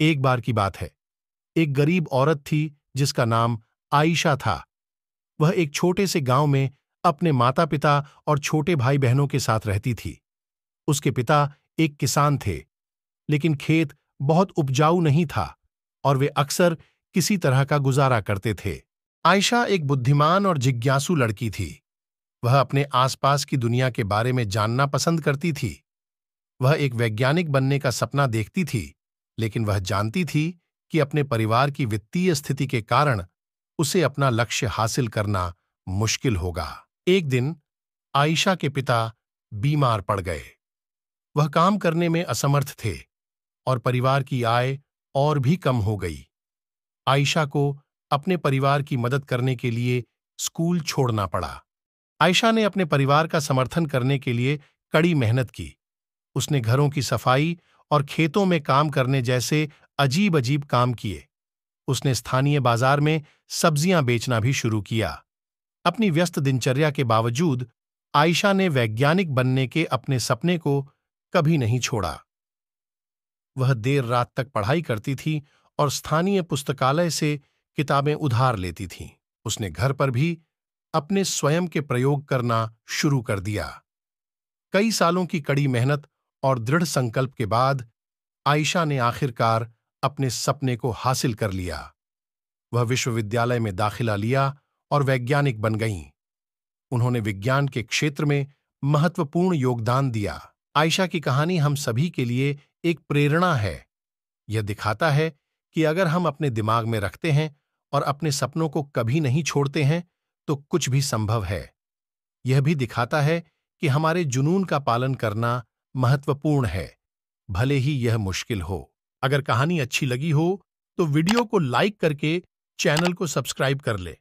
एक बार की बात है एक गरीब औरत थी जिसका नाम आयशा था वह एक छोटे से गांव में अपने माता पिता और छोटे भाई बहनों के साथ रहती थी उसके पिता एक किसान थे लेकिन खेत बहुत उपजाऊ नहीं था और वे अक्सर किसी तरह का गुजारा करते थे आयशा एक बुद्धिमान और जिज्ञासु लड़की थी वह अपने आसपास की दुनिया के बारे में जानना पसंद करती थी वह एक वैज्ञानिक बनने का सपना देखती थी लेकिन वह जानती थी कि अपने परिवार की वित्तीय स्थिति के कारण उसे अपना लक्ष्य हासिल करना मुश्किल होगा एक दिन आयशा के पिता बीमार पड़ गए वह काम करने में असमर्थ थे और परिवार की आय और भी कम हो गई आयशा को अपने परिवार की मदद करने के लिए स्कूल छोड़ना पड़ा आयशा ने अपने परिवार का समर्थन करने के लिए कड़ी मेहनत की उसने घरों की सफाई और खेतों में काम करने जैसे अजीब अजीब काम किए उसने स्थानीय बाजार में सब्जियां बेचना भी शुरू किया अपनी व्यस्त दिनचर्या के बावजूद आयशा ने वैज्ञानिक बनने के अपने सपने को कभी नहीं छोड़ा वह देर रात तक पढ़ाई करती थी और स्थानीय पुस्तकालय से किताबें उधार लेती थीं उसने घर पर भी अपने स्वयं के प्रयोग करना शुरू कर दिया कई सालों की कड़ी मेहनत और दृढ़ संकल्प के बाद आयशा ने आखिरकार अपने सपने को हासिल कर लिया वह विश्वविद्यालय में दाखिला लिया और वैज्ञानिक बन गईं उन्होंने विज्ञान के क्षेत्र में महत्वपूर्ण योगदान दिया आयशा की कहानी हम सभी के लिए एक प्रेरणा है यह दिखाता है कि अगर हम अपने दिमाग में रखते हैं और अपने सपनों को कभी नहीं छोड़ते हैं तो कुछ भी संभव है यह भी दिखाता है कि हमारे जुनून का पालन करना महत्वपूर्ण है भले ही यह मुश्किल हो अगर कहानी अच्छी लगी हो तो वीडियो को लाइक करके चैनल को सब्सक्राइब कर ले